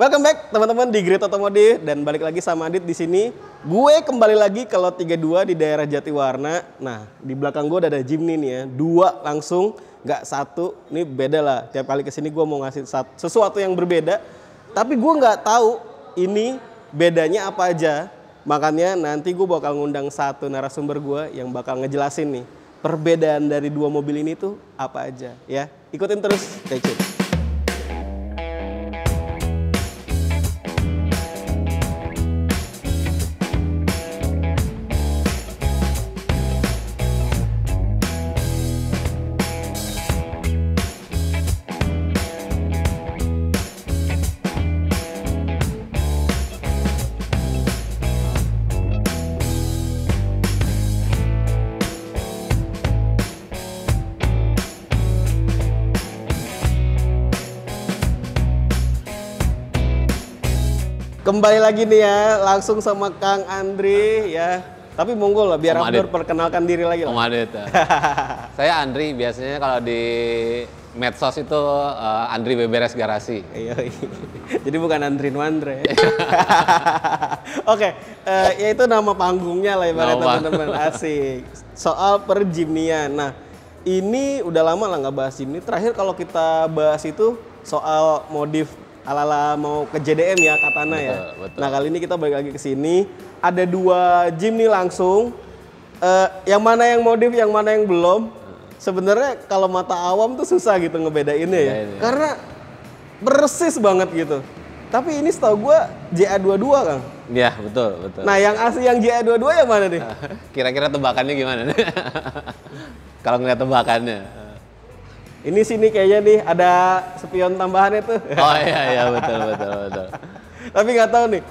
Welcome back teman-teman di Great Otomotif dan balik lagi sama Adit di sini. Gue kembali lagi ke lot 32 di daerah Jatiwarna. Nah, di belakang gue udah ada Jimny nih ya. Dua langsung, nggak satu. Ini beda lah. Tiap kali ke sini gue mau ngasih sesuatu yang berbeda. Tapi gue nggak tahu ini bedanya apa aja. Makanya nanti gue bakal ngundang satu narasumber gue yang bakal ngejelasin nih perbedaan dari dua mobil ini tuh apa aja ya. Ikutin terus, stay tune. Kembali lagi nih ya, langsung sama Kang Andri ya. Tapi monggo lah biar aku Abdur perkenalkan diri lagi lah. Om Adit. Ya. Saya Andri, biasanya kalau di medsos itu uh, Andri Beberes Garasi. Iya, iya. Jadi bukan Andri Nuandre. Oke, uh, ya itu nama panggungnya lah ibarat teman-teman asik. Soal perjimnian. Nah, ini udah lama lah nggak bahas ini. Terakhir kalau kita bahas itu soal modif ala-ala mau ke JDM ya Katana ya. betul, ya. Betul. Nah kali ini kita balik lagi ke sini. Ada dua gym nih langsung. Uh, yang mana yang modif, yang mana yang belum. Sebenarnya kalau mata awam tuh susah gitu ngebedainnya ya. ya. Karena persis banget gitu. Tapi ini setahu gue JA22 Kang. Iya betul betul. Nah yang asli yang JA22 yang mana nih? Kira-kira tebakannya gimana? kalau ngeliat tebakannya ini sini kayaknya nih ada spion tambahan itu. Oh iya iya betul betul betul. Tapi nggak tahu nih.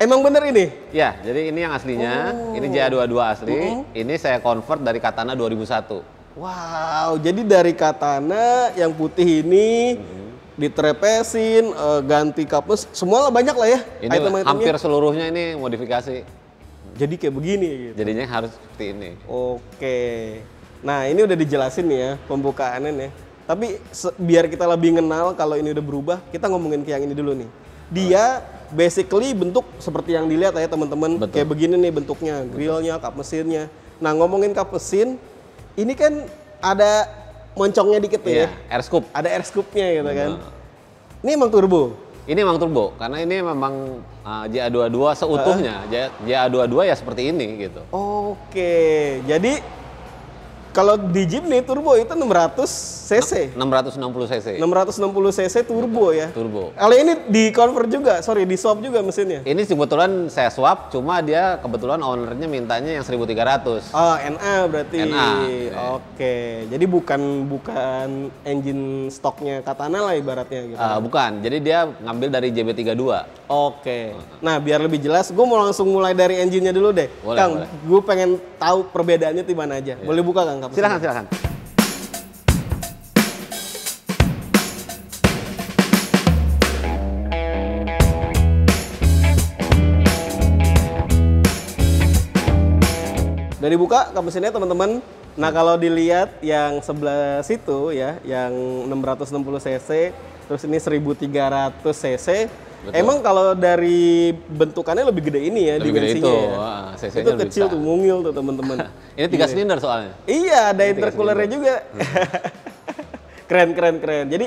Emang bener ini? Ya, jadi ini yang aslinya. Oh. Ini JA22 asli. Uh -huh. Ini saya convert dari Katana 2001. Wow, jadi dari Katana yang putih ini uh mm-hmm. -huh ditrepesin, eh, ganti kapus, semua banyak lah ya. Ini item hampir seluruhnya ini modifikasi. Jadi kayak begini gitu. Jadinya harus seperti ini. Oke. Nah, ini udah dijelasin nih ya pembukaannya nih. Tapi biar kita lebih kenal kalau ini udah berubah, kita ngomongin ke yang ini dulu nih. Dia basically bentuk seperti yang dilihat ya teman-teman, kayak begini nih bentuknya, grillnya, kap mesinnya. Nah, ngomongin kap mesin, ini kan ada moncongnya dikit iya, ya. Air scoop. Ada air scoopnya gitu kan. Ini emang turbo. Ini emang turbo karena ini memang uh, ah, JA22 seutuhnya. Uh. JA22 ya seperti ini gitu. Oke. Okay. Jadi kalau di nih turbo itu 600 cc. 660 cc. 660 cc turbo ya. Turbo. Kalau ini di convert juga, sorry di swap juga mesinnya. Ini kebetulan saya swap, cuma dia kebetulan ownernya mintanya yang 1300. Oh, NA berarti. NA. Oke. Iya. Jadi bukan bukan engine stoknya Katana lah ibaratnya gitu. Uh, bukan. Jadi dia ngambil dari JB32. Oke. Nah, biar lebih jelas, gue mau langsung mulai dari engine-nya dulu deh. Boleh, Kang, gue pengen tahu perbedaannya di mana aja. Yeah. Boleh buka, Kang? nggak silahkan Silakan, silakan. Udah dibuka kap teman-teman. Nah kalau dilihat yang sebelah situ ya, yang 660 cc, terus ini 1300 cc. Betul. Emang kalau dari bentukannya lebih gede ini ya lebih dimensinya. Gede itu. Ya? Wah cc itu kecil tuh mungil tuh teman-teman. ini tiga Gini. Iya. silinder soalnya. Iya, ada intercoolernya juga. keren keren keren. Jadi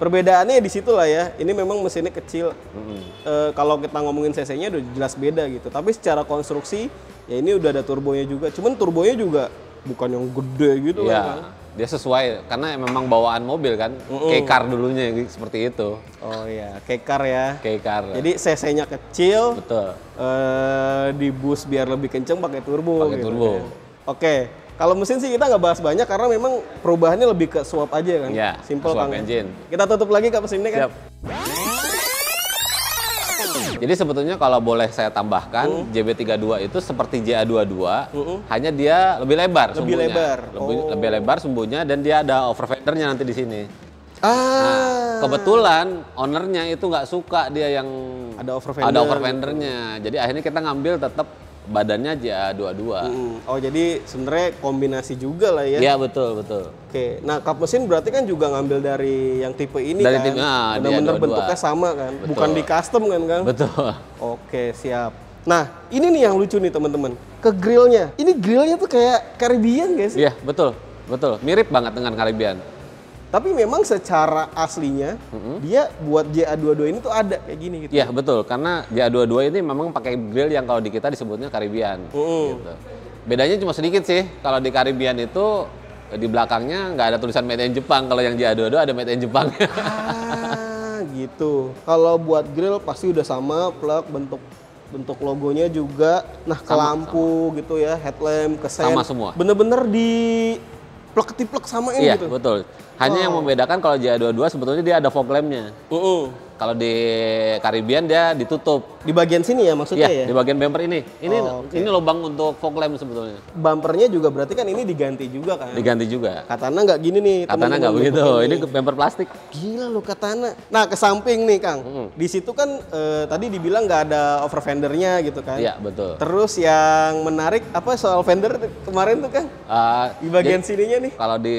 perbedaannya di situ lah ya. Ini memang mesinnya kecil. hmm E, kalau kita ngomongin cc-nya udah jelas beda gitu. Tapi secara konstruksi ya ini udah ada turbonya juga. Cuman turbonya juga bukan yang gede gitu yeah. kan dia sesuai karena memang bawaan mobil kan mm -mm. kekar dulunya seperti itu oh iya kekar ya kekar jadi cc-nya kecil betul uh, di bus biar lebih kenceng pakai turbo pakai gitu turbo ya. oke Kalau mesin sih kita nggak bahas banyak karena memang perubahannya lebih ke swap aja kan. Ya, Simple swap kan. Ya. engine. Kita tutup lagi ke mesinnya kan. Siap. Jadi sebetulnya kalau boleh saya tambahkan, mm. JB32 itu seperti JA22, mm hanya dia lebih lebar lebih sumbunya. Lebar. Lebih, oh. lebih lebar sumbunya dan dia ada overfendernya nanti di sini. Ah. Nah, kebetulan ownernya itu nggak suka dia yang ada overfender. Ada overfendernya. Jadi akhirnya kita ngambil tetap badannya aja dua-dua. Hmm. Oh jadi sebenarnya kombinasi juga lah ya? Iya betul betul. Oke, nah kap mesin berarti kan juga ngambil dari yang tipe ini dari kan? Ah, dari Benar-benar bentuknya sama kan? Betul. Bukan di custom kan kan? Betul. Oke siap. Nah ini nih yang lucu nih teman-teman ke grillnya. Ini grillnya tuh kayak Caribbean guys? Iya betul betul mirip banget dengan Caribbean. Tapi memang secara aslinya mm-hmm. dia buat JA22 ini tuh ada kayak gini gitu. Iya, betul. Karena JA22 ini memang pakai grill yang kalau di kita disebutnya Karibian. Mm. Gitu. Bedanya cuma sedikit sih. Kalau di Karibian itu di belakangnya nggak ada tulisan made in Jepang. Kalau yang JA22 ada made in Jepang. Ah, gitu. Kalau buat grill pasti udah sama plug bentuk bentuk logonya juga nah ke lampu gitu ya headlamp ke sama semua bener-bener di plek tiplek samain iya, gitu betul hanya oh. yang membedakan kalau JA22 sebetulnya dia ada fog lampnya. Uh -uh. Kalau di Karibian dia ditutup. Di bagian sini ya maksudnya ya? ya? di bagian bumper ini. Ini oh, okay. ini lubang untuk fog lamp sebetulnya. Bumpernya juga berarti kan ini diganti juga kan? Diganti juga. Katana nggak gini nih. Katana nggak begitu. Ini. bumper plastik. Gila lo Katana. Nah ke samping nih Kang. Hmm. Di situ kan eh, tadi dibilang nggak ada over fendernya gitu kan? Iya betul. Terus yang menarik apa soal fender kemarin tuh Kang? Uh, di bagian di, sininya nih. Kalau di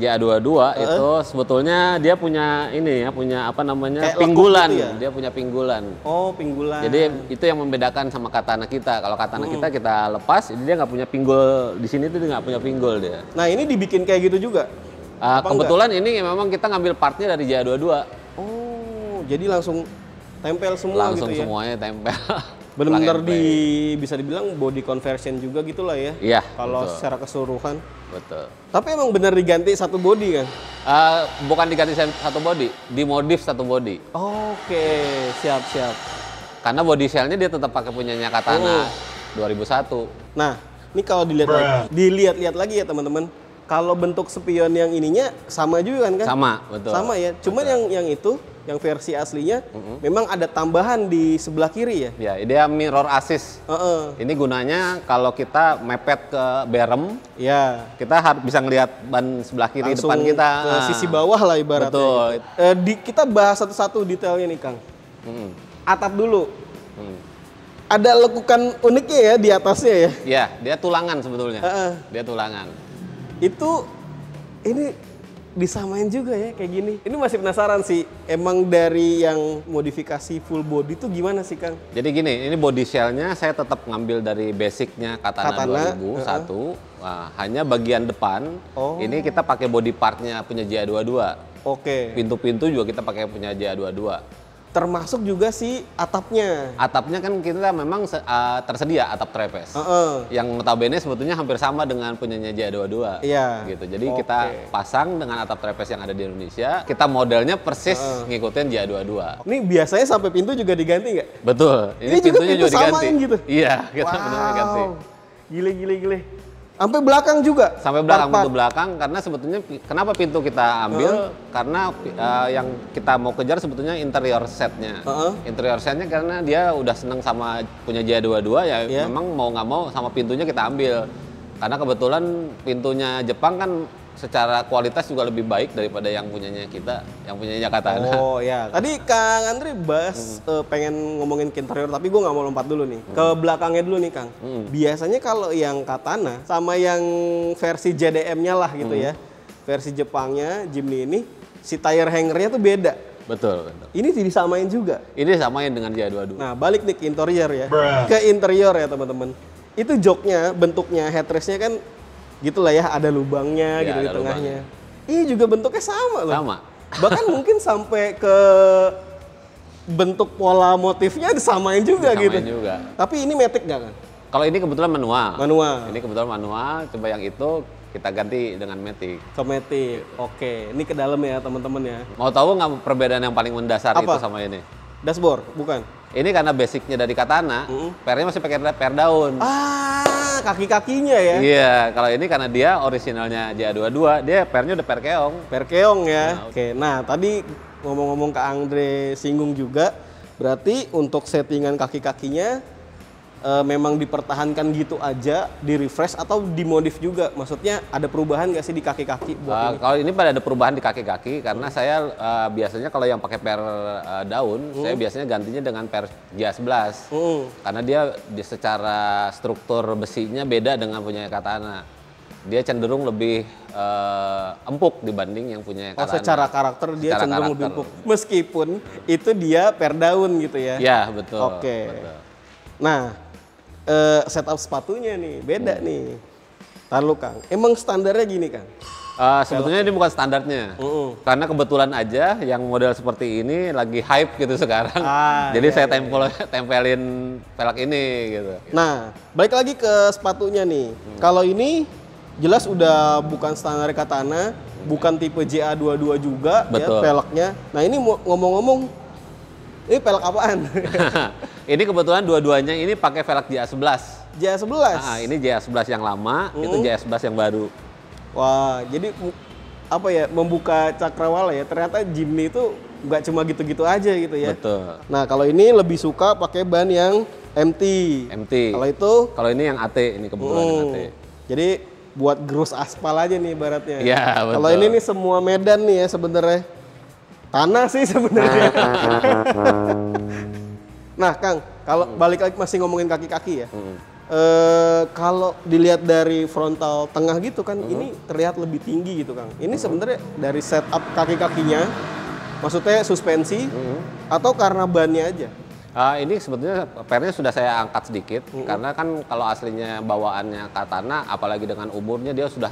GA22 uh -uh. itu sebetulnya dia punya ini ya punya apa namanya? Kayak pinggulan ya? dia punya pinggulan oh pinggulan jadi itu yang membedakan sama katana kita kalau katana hmm. kita kita lepas jadi dia nggak punya pinggul di sini tuh dia nggak punya pinggul dia nah ini dibikin kayak gitu juga uh, kebetulan enggak? ini memang kita ngambil partnya dari JA22 oh jadi langsung tempel semua gitu langsung gitu ya? Langsung semuanya tempel benar-benar di bisa dibilang body conversion juga gitulah ya iya kalau secara keseluruhan Betul. Tapi emang benar diganti satu body kan? Uh, bukan diganti satu body, dimodif satu body. Oke, okay. siap siap. Karena body shellnya dia tetap pakai punyanya Katana oh. 2001. Nah, ini kalau dilihat lagi, dilihat-lihat lagi ya teman-teman. Kalau bentuk spion yang ininya sama juga kan? kan? Sama, betul. Sama ya. Cuman betul. yang yang itu yang versi aslinya mm -hmm. memang ada tambahan di sebelah kiri ya. Ya, dia mirror assist. Uh -uh. Ini gunanya kalau kita mepet ke berem, ya kita harus bisa ngelihat ban sebelah kiri Langsung depan kita. Ke nah. sisi bawah lah ibaratnya. Betul. Gitu. Eh, di, kita bahas satu-satu detailnya nih Kang. Mm -hmm. Atap dulu. Mm ada lekukan uniknya ya di atasnya ya. ya, dia tulangan sebetulnya. Uh -uh. Dia tulangan. Itu ini disamain juga ya kayak gini. Ini masih penasaran sih, emang dari yang modifikasi full body tuh gimana sih Kang? Jadi gini, ini body shellnya saya tetap ngambil dari basicnya Katana, Katana 2001. Uh -huh. nah, hanya bagian depan, oh. ini kita pakai body partnya punya JA22. Oke. Okay. Pintu-pintu juga kita pakai punya ja dua termasuk juga si atapnya. Atapnya kan kita memang uh, tersedia atap trepes. Uh -uh. Yang notabene sebetulnya hampir sama dengan punyanya J22. Iya. Yeah. Gitu. Jadi okay. kita pasang dengan atap trepes yang ada di Indonesia, kita modelnya persis uh -uh. ngikutin J22. Ini biasanya sampai pintu juga diganti nggak? Betul. Ini, Ini pintunya juga, pintu juga diganti. gitu. Iya, kita wow. benar ganti. Gile gile gile. Sampai belakang juga. Sampai belakang pintu belakang karena sebetulnya kenapa pintu kita ambil? Uh -huh. Karena uh, yang kita mau kejar sebetulnya interior setnya. Uh -huh. Interior setnya karena dia udah seneng sama punya J22 ya yeah. memang mau nggak mau sama pintunya kita ambil. Karena kebetulan pintunya Jepang kan secara kualitas juga lebih baik daripada yang punyanya kita, yang punyanya Jakarta. Oh ya. Tadi Kang Andri bahas hmm. uh, pengen ngomongin ke interior, tapi gue nggak mau lompat dulu nih. Hmm. Ke belakangnya dulu nih Kang. Hmm. Biasanya kalau yang Katana sama yang versi JDM-nya lah gitu hmm. ya, versi Jepangnya Jimny ini, si tire hangernya tuh beda. Betul, betul. Ini disamain juga. Ini disamain dengan j 22 Nah, balik nih ke interior ya. Bruh. Ke interior ya, teman-teman. Itu joknya, bentuknya headrestnya kan gitulah ya ada lubangnya ya, gitu ada di tengahnya. Lubang. Ini iya, juga bentuknya sama loh. Sama. Bahkan mungkin sampai ke bentuk pola motifnya disamain juga disamain gitu. juga. Tapi ini metik nggak kan? Kalau ini kebetulan manual. Manual. Ini kebetulan manual. Coba yang itu kita ganti dengan metik. Ke metik. Gitu. Oke. Ini ke dalam ya teman-teman ya. Mau tahu nggak perbedaan yang paling mendasar Apa? itu sama ini? Dashboard, bukan? Ini karena basicnya dari katana, mm -hmm. pernya masih pakai per daun. Ah kaki-kakinya ya. Iya, kalau ini karena dia originalnya JA22, dia pernya udah perkeong perkeong ya. Nah, Oke. Nah, tadi ngomong-ngomong ke Andre singgung juga, berarti untuk settingan kaki-kakinya e, memang dipertahankan gitu aja, di refresh atau dimodif juga? Maksudnya ada perubahan nggak sih di kaki-kaki? uh, Kalau ini pada ada perubahan di kaki-kaki karena hmm. saya uh, biasanya kalau yang pakai per uh, daun, hmm. saya biasanya gantinya dengan per J11 hmm. karena dia, dia secara struktur besinya beda dengan punya katana dia cenderung lebih uh, empuk dibanding yang punya Oh, Oh, secara karakter dia secara cenderung karakter. lebih empuk. Meskipun itu dia per daun gitu ya. Iya, betul. Oke. Okay. Nah, uh, setup sepatunya nih beda hmm. nih. Tahu Kang, emang standarnya gini kan? Uh, sebetulnya ini bukan standarnya, uh -uh. karena kebetulan aja yang model seperti ini lagi hype gitu sekarang. Ah, Jadi iya, saya iya, iya. tempel tempelin pelak ini gitu. Nah, balik lagi ke sepatunya nih. Hmm. Kalau ini jelas udah bukan standar katana, hmm. bukan tipe JA22 juga ya, Betul. ya pelaknya. Nah, ini ngomong-ngomong ini velg apaan? ini kebetulan dua-duanya ini pakai velg JA11. JA11? Nah, ini JA11 yang lama, mm. itu JA11 yang baru. Wah, jadi apa ya, membuka cakrawala ya, ternyata Jimny itu nggak cuma gitu-gitu aja gitu ya. Betul. Nah, kalau ini lebih suka pakai ban yang MT. MT. Kalau itu? Kalau ini yang AT, ini kebetulan hmm. yang AT. Jadi buat gerus aspal aja nih baratnya. Iya, betul. Kalau ini nih semua medan nih ya sebenarnya tanah sih sebenarnya. nah, Kang, kalau hmm. balik lagi masih ngomongin kaki-kaki ya. Hmm. E, kalau dilihat dari frontal tengah gitu kan, hmm. ini terlihat lebih tinggi gitu, Kang. Ini hmm. sebenarnya dari setup kaki-kakinya, maksudnya suspensi hmm. atau karena bannya aja? Uh, ini sebetulnya pernya sudah saya angkat sedikit -hmm. karena kan kalau aslinya bawaannya katana apalagi dengan umurnya dia sudah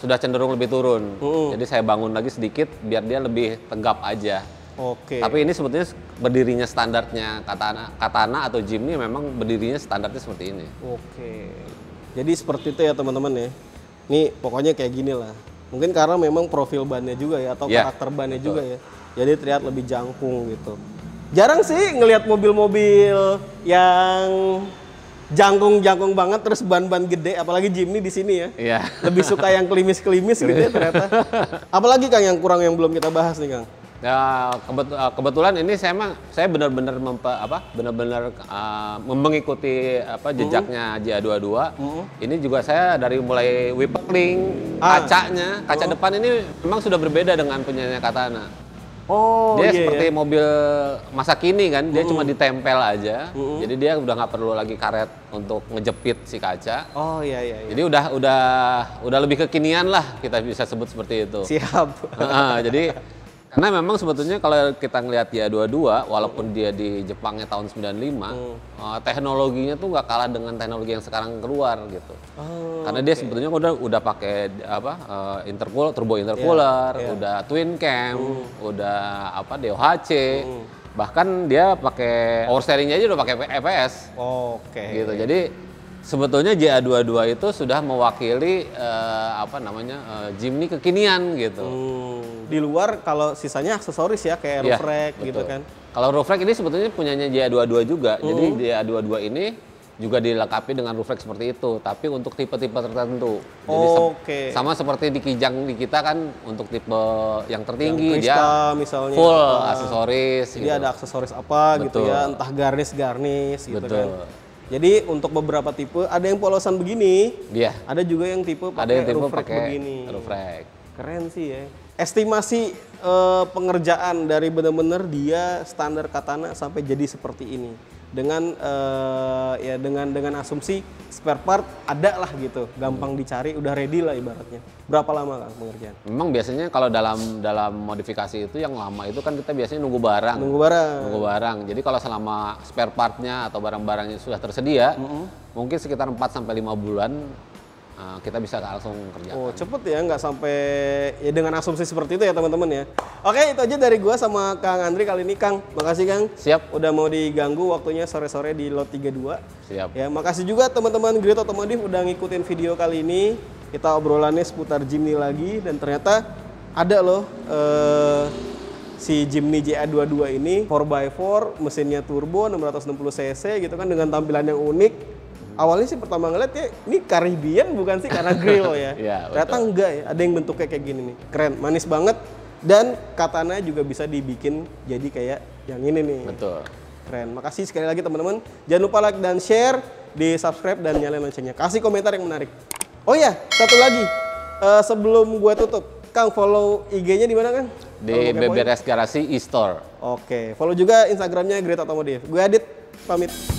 sudah cenderung lebih turun. Uh. Jadi saya bangun lagi sedikit biar dia lebih tegap aja. Oke. Okay. Tapi ini sebetulnya berdirinya standarnya katana katana atau gym ini memang berdirinya standarnya seperti ini. Oke. Okay. Jadi seperti itu ya teman-teman ya. Ini pokoknya kayak gini lah. Mungkin karena memang profil bannya juga ya atau yeah. karakter bannya Betul. juga ya. Jadi terlihat lebih jangkung gitu. Jarang sih ngelihat mobil-mobil yang jangkung-jangkung banget terus ban-ban gede apalagi Jimny di sini ya. Iya. Lebih suka yang kelimis klimis gitu ya ternyata. Apalagi Kang yang kurang yang belum kita bahas nih Kang. Ya, eh, kebetulan ini saya emang saya benar-benar apa benar-benar uh, mengikuti apa hmm. jejaknya mm -hmm. dua 22 Mm -hmm. Ini juga saya dari mulai wiperling, ah. kacanya, kaca oh. depan ini memang sudah berbeda dengan punyanya Katana. Oh Dia iya, seperti iya. mobil masa kini kan, dia mm. cuma ditempel aja. Mm. Jadi dia udah nggak perlu lagi karet untuk ngejepit si kaca. Oh iya iya. iya. Jadi udah udah udah lebih kekinian lah kita bisa sebut seperti itu. Siap. Uh, jadi karena memang sebetulnya kalau kita ngelihat dia dua-dua, walaupun dia di Jepangnya tahun 95, hmm. uh, teknologinya tuh nggak kalah dengan teknologi yang sekarang keluar gitu. Oh, Karena okay. dia sebetulnya udah udah pakai apa uh, intercooler, turbo iya, intercooler, yeah, yeah. udah twin cam, hmm. udah apa DOHC. Hmm. Bahkan dia pakai oversteeringnya aja udah pakai EPS. Oke. Okay. Gitu. Jadi sebetulnya JA22 itu sudah mewakili uh, apa namanya uh, Jimny kekinian gitu. Hmm di luar kalau sisanya aksesoris ya kayak roof iya, roof rack betul. gitu kan. Kalau roof rack ini sebetulnya punyanya JA22 juga. Mm. Jadi hmm. JA22 ini juga dilengkapi dengan roof rack seperti itu, tapi untuk tipe-tipe tertentu. Jadi oh, Oke. Okay. Sama seperti di Kijang di kita kan untuk tipe yang tertinggi yang dia misalnya full apa. Ah. aksesoris. Jadi gitu. ada aksesoris apa Betul. gitu ya, entah garnis-garnis gitu kan. Betul. kan. Jadi untuk beberapa tipe ada yang polosan begini, yeah. ada juga yang tipe pakai ada yang tipe roof rack begini. Roof rack. Keren sih ya. Estimasi eh, pengerjaan dari benar-benar dia standar katana sampai jadi seperti ini dengan eh, ya dengan dengan asumsi spare part ada lah gitu, gampang hmm. dicari, udah ready lah ibaratnya. Berapa lama kang pengerjaan? Memang biasanya kalau dalam dalam modifikasi itu yang lama itu kan kita biasanya nunggu barang. Nunggu barang. Nunggu barang. Jadi kalau selama spare partnya atau barang-barangnya sudah tersedia, mm -hmm. mungkin sekitar 4 sampai lima bulan Eh, kita bisa langsung kerja. Oh cepet ya, nggak sampai ya dengan asumsi seperti itu ya teman-teman ya. Oke itu aja dari gua sama Kang Andri kali ini Kang, makasih Kang. Siap. Udah mau diganggu waktunya sore-sore di lot 32. Siap. Ya makasih juga teman-teman Great Otomotif udah ngikutin video kali ini. Kita obrolannya seputar Jimny lagi dan ternyata ada loh eh, si Jimny JA22 ini 4x4 mesinnya turbo 660 cc gitu kan dengan tampilan yang unik awalnya sih pertama ngeliat ya ini Caribbean bukan sih karena grill ya. ya Ternyata enggak ya, ada yang bentuknya kayak gini nih. Keren, manis banget dan katana juga bisa dibikin jadi kayak yang ini nih. Betul. Keren. Makasih sekali lagi teman-teman. Jangan lupa like dan share, di subscribe dan nyalain loncengnya. Kasih komentar yang menarik. Oh ya, satu lagi. Uh, sebelum gue tutup, Kang follow IG-nya di mana kan Di BBRS Garasi e-store. Oke, okay. follow juga Instagramnya Great Automotive Gue Adit, pamit.